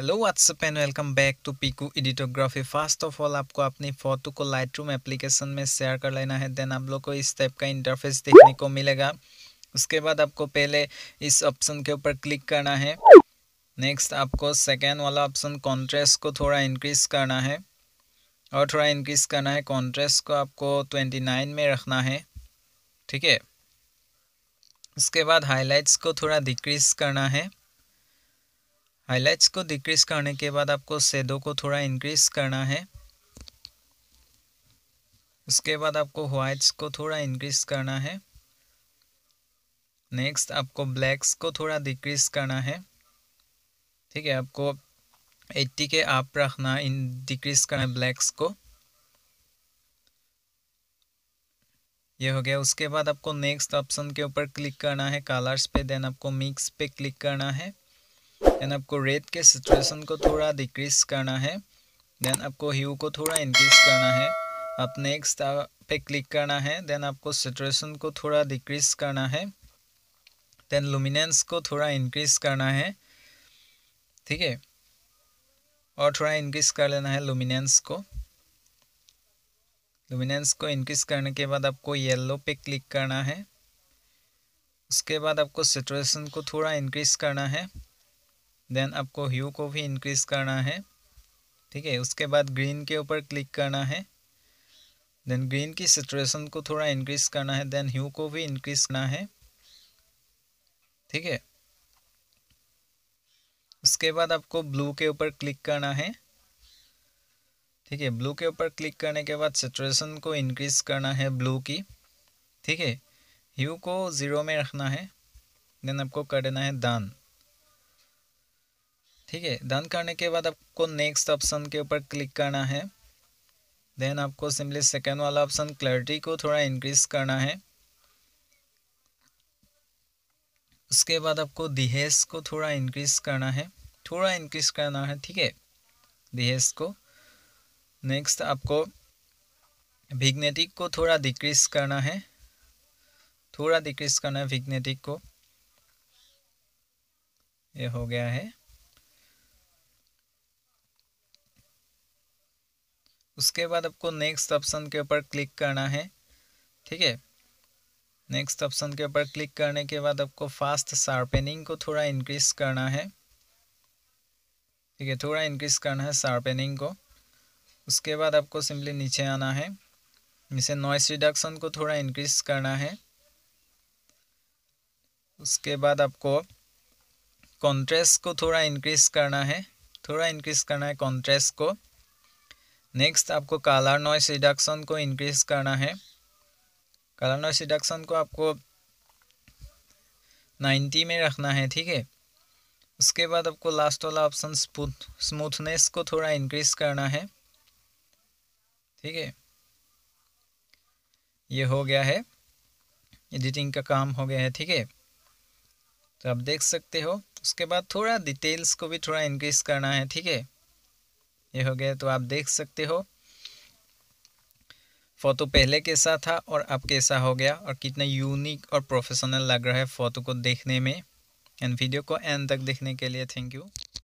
hello WhatsApp and welcome back to पीकू editography first of all आपको अपनी photo को लाइट रूम एप्लीकेशन में शेयर कर लेना है देन आप लोग को इस टाइप का इंटरफेस देखने को मिलेगा उसके बाद आपको पहले इस ऑप्शन के ऊपर क्लिक करना है नेक्स्ट आपको सेकेंड वाला ऑप्शन कॉन्ट्रेस्ट को थोड़ा इंक्रीज करना है और थोड़ा इंक्रीज करना है कॉन्ट्रेस्ट को आपको ट्वेंटी नाइन में रखना है ठीक है उसके बाद हाईलाइट्स को थोड़ा डिक्रीज करना है हाईलाइट्स को डिक्रीज करने के बाद आपको सेदो को थोड़ा इंक्रीज करना है उसके बाद आपको व्हाइट्स को थोड़ा इंक्रीज करना है नेक्स्ट आपको ब्लैक्स को थोड़ा डिक्रीज करना है ठीक है आपको एट्टी के आप रखना इन डिक्रीज करना है ब्लैक्स को ये हो गया उसके बाद आपको नेक्स्ट ऑप्शन के ऊपर क्लिक करना है कलर्स पे देन आपको मिक्स पे क्लिक करना है देन आपको रेड के सिचुएशन को थोड़ा डिक्रीज करना है देन आपको ह्यू को थोड़ा इंक्रीज करना है आप नेक्स्ट पे क्लिक करना है देन आपको सिचुएशन को थोड़ा डिक्रीज करना है देन लुमिनेंस को थोड़ा इंक्रीज करना है ठीक है और थोड़ा इंक्रीज कर लेना है लुमिनेंस को लुमिनेंस को इंक्रीज करने के बाद आपको येलो पे क्लिक करना है उसके बाद आपको सिचुएशन को थोड़ा इंक्रीज करना है देन आपको ह्यू को भी इंक्रीज़ करना है ठीक है उसके बाद ग्रीन के ऊपर क्लिक करना है देन ग्रीन की सिचुएशन को थोड़ा इंक्रीज़ करना है देन ह्यू को भी इंक्रीज़ करना है ठीक है उसके बाद आपको ब्लू के ऊपर क्लिक करना है ठीक है ब्लू के ऊपर क्लिक करने के बाद सिचुएशन को इंक्रीज़ करना है ब्लू की ठीक है ह्यू को ज़ीरो में रखना है देन आपको कर देना है दान ठीक है डन करने के बाद आपको नेक्स्ट ऑप्शन के ऊपर क्लिक करना है देन आपको सिंपली सेकेंड वाला ऑप्शन क्लैरिटी को थोड़ा इंक्रीज करना है उसके बाद आपको दहेज को थोड़ा इंक्रीज करना है थोड़ा इंक्रीज करना है ठीक है दहेज को नेक्स्ट आपको विग्नेटिक को थोड़ा डिक्रीज करना है थोड़ा डिक्रीज करना है विग्नेटिक को ये हो गया है उसके बाद आपको नेक्स्ट ऑप्शन के ऊपर क्लिक करना है ठीक है नेक्स्ट ऑप्शन के ऊपर क्लिक करने के बाद आपको फास्ट शार्पेनिंग को थोड़ा इंक्रीज करना है ठीक है थोड़ा इंक्रीज करना है शार्पेनिंग को उसके बाद आपको सिंपली नीचे आना है नीचे नॉइस रिडक्शन को थोड़ा इंक्रीज करना है उसके बाद आपको कॉन्ट्रेस्ट को थोड़ा इंक्रीज करना है थोड़ा इंक्रीज करना है कॉन्ट्रेस्ट को नेक्स्ट आपको कलर नॉइस रिडक्शन को इंक्रीज करना है कलर नॉइस रिडक्शन को आपको नाइन्टी में रखना है ठीक है उसके बाद आपको लास्ट वाला ऑप्शन स्मूथनेस को थोड़ा इंक्रीज करना है ठीक है ये हो गया है एडिटिंग का काम हो गया है ठीक है तो आप देख सकते हो उसके बाद थोड़ा डिटेल्स को भी थोड़ा इंक्रीज करना है ठीक है ये हो गया तो आप देख सकते हो फ़ोटो पहले कैसा था और अब कैसा हो गया और कितना यूनिक और प्रोफेशनल लग रहा है फ़ोटो को देखने में एंड वीडियो को एंड तक देखने के लिए थैंक यू